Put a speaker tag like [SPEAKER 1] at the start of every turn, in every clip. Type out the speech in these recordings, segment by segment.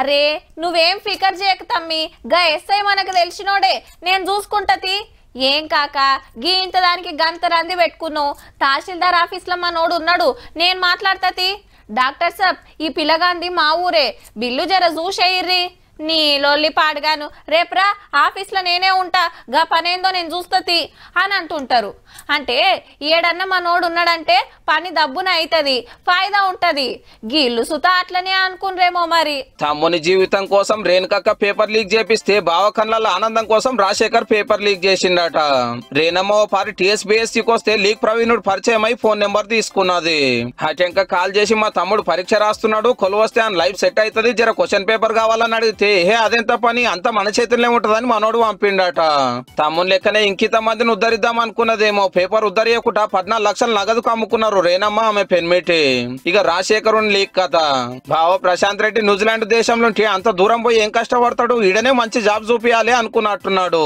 [SPEAKER 1] అరే నువ్వేం ఫికర్ చేయక తమ్మి గా ఎస్ఐ మనకు తెలిసినోడే నేను చూసుకుంటది ఏం కాక గీ ఇంత దానికి గంత రంది పెట్టుకున్నావు తహసీల్దార్ ఆఫీస్లో మా నోడు ఉన్నాడు నేను మాట్లాడతతి డాక్టర్ సాబ్ ఈ పిల్లగాంది మా ఊరే బిల్లు జర చూసేయర్రీ నీ లొల్లి పాడుగాను రేపురా ఆఫీస్లో నేనే ఉంటా గా పనేందో నేను చూస్తుంది అని అంటుంటారు అంటే ఏడన్న మనోడు ఉన్నాడంటే పని దబ్బున అవుతుంది ఫాయిదా ఉంటుంది గీళ్ళు సుత అట్లనే అనుకున్నరేమో మరి
[SPEAKER 2] తమ్ముని జీవితం కోసం రేణుకక్క పేపర్ లీక్ చేపిస్తే బావ ఆనందం కోసం రాజశేఖర్ పేపర్ లీక్ చేసిండట రేణమ్మ పారి టీఎస్బిఎస్సీకి వస్తే లీక్ ప్రవీణుడు పరిచయం అయి ఫోన్ నెంబర్ తీసుకున్నది అటెంక కాల్ చేసి మా తమ్ముడు పరీక్ష రాస్తున్నాడు కొలువస్తే ఆయన లైఫ్ సెట్ అవుతుంది జర క్వశ్చన్ పేపర్ కావాలని అడిగితే పంపి హే అదెంత పని అంత మన చేతుల్లో ఉంటదని మనోడు పంపిండట తమ్ముని లెక్కనే ఇంకిత మందిని ఉద్ధరిద్దాం అనుకున్నదేమో పేపర్ ఉద్ధరియకుండా పద్నాలుగు లక్షలు నగదు కమ్ముకున్నారు రేనమ్మ ఆమె పెన్మిటి ఇక ఉన్న లీక్ కథ బావ ప్రశాంత్ రెడ్డి న్యూజిలాండ్ దేశంలో అంత దూరం పోయి ఏం కష్టపడతాడు ఈడనే మంచి జాబ్ చూపియాలి అనుకున్నట్టున్నాడు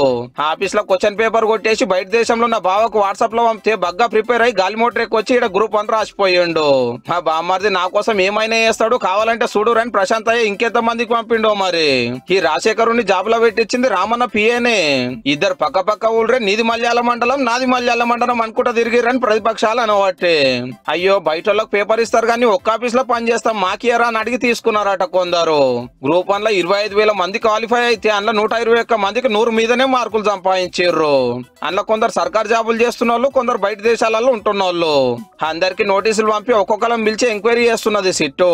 [SPEAKER 2] ఆఫీస్ లో క్వశ్చన్ పేపర్ కొట్టేసి బయట దేశంలో నా బావకు వాట్సాప్ లో పంపితే బగ్గా ప్రిపేర్ అయ్యి గాలి మోటర్ ఎక్కువచ్చి ఇక్కడ గ్రూప్ అని రాసిపోయిండు మా బామ్మర్ది నా కోసం ఏమైనా చేస్తాడు కావాలంటే చూడు రని ప్రశాంత్ అయ్యే ఇంకెంత మందికి పంపిండో మరి ఈ రాజశేఖరుని జాబ్ లో పెట్టించింది రామన్న పిఏనే ఇద్దరు పక్క పక్క ఊళ్ళే నీది మల్యాల మండలం నాది మల్యాల మండలం అనుకుంటా తిరిగిరని ప్రతిపక్షాలు అనబట్టే అయ్యో బయట పేపర్ ఇస్తారు కానీ ఒక్క ఆఫీస్ లో పనిచేస్తాం మాకియరా అని అడిగి తీసుకున్నారట కొందరు గ్రూప్ వన్ లో ఇరవై ఐదు వేల మంది క్వాలిఫై అయితే అందులో నూట ఇరవై ఒక్క మందికి నూరు మీదనే మార్కులు సంపాదించారు అందులో కొందరు సర్కార్ జాబులు చేస్తున్న వాళ్ళు కొందరు బయట దేశాలలో ఉంటున్న వాళ్ళు అందరికి నోటీసులు పంపి ఒక్కొక్కరం పిలిచి ఎంక్వైరీ చేస్తున్నది సిట్టు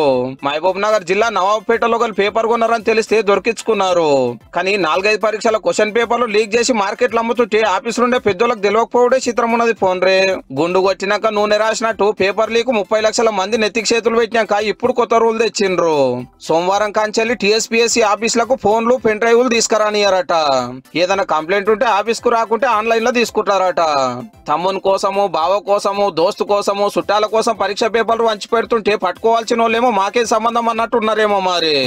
[SPEAKER 2] మహబూబ్ నగర్ జిల్లా నవాబ్ పేటలో పేపర్ కొన్నారని తెలిస్తే దొరికించుకున్నారు కానీ నాలుగైదు పరీక్షల క్వశ్చన్ పేపర్లు లీక్ చేసి మార్కెట్లు అమ్ముతుంటే ఆఫీసులుండే పెద్దోళ్ళకి తెలియకపోవడే చిత్రం ఉన్నది రే గుండు కొట్టినాక నూనె రాసినట్టు పేపర్ లీక్ ముప్పై లక్షల మంది నెత్తికి చేతులు పెట్టినాక ఇప్పుడు కొత్త రూల్ తెచ్చిండ్రు సోమవారం కాంచెల్లి టీఎస్పీఎస్సీ ఆఫీసులకు ఫోన్లు పెన్ డ్రైవ్లు తీసుకురానియారట ఏదైనా కంప్లైంట్ ఉంటే కు రాకుంటే ఆన్లైన్ లో తీసుకుంటారట తమ్ముని కోసము బావ కోసము దోస్తు కోసము చుట్టాల కోసం పరీక్ష పేపర్లు వంచి పెడుతుంటే పట్టుకోవాల్సిన వాళ్ళేమో మాకే సంబంధం అన్నట్టు ఉన్నారేమో
[SPEAKER 1] మరి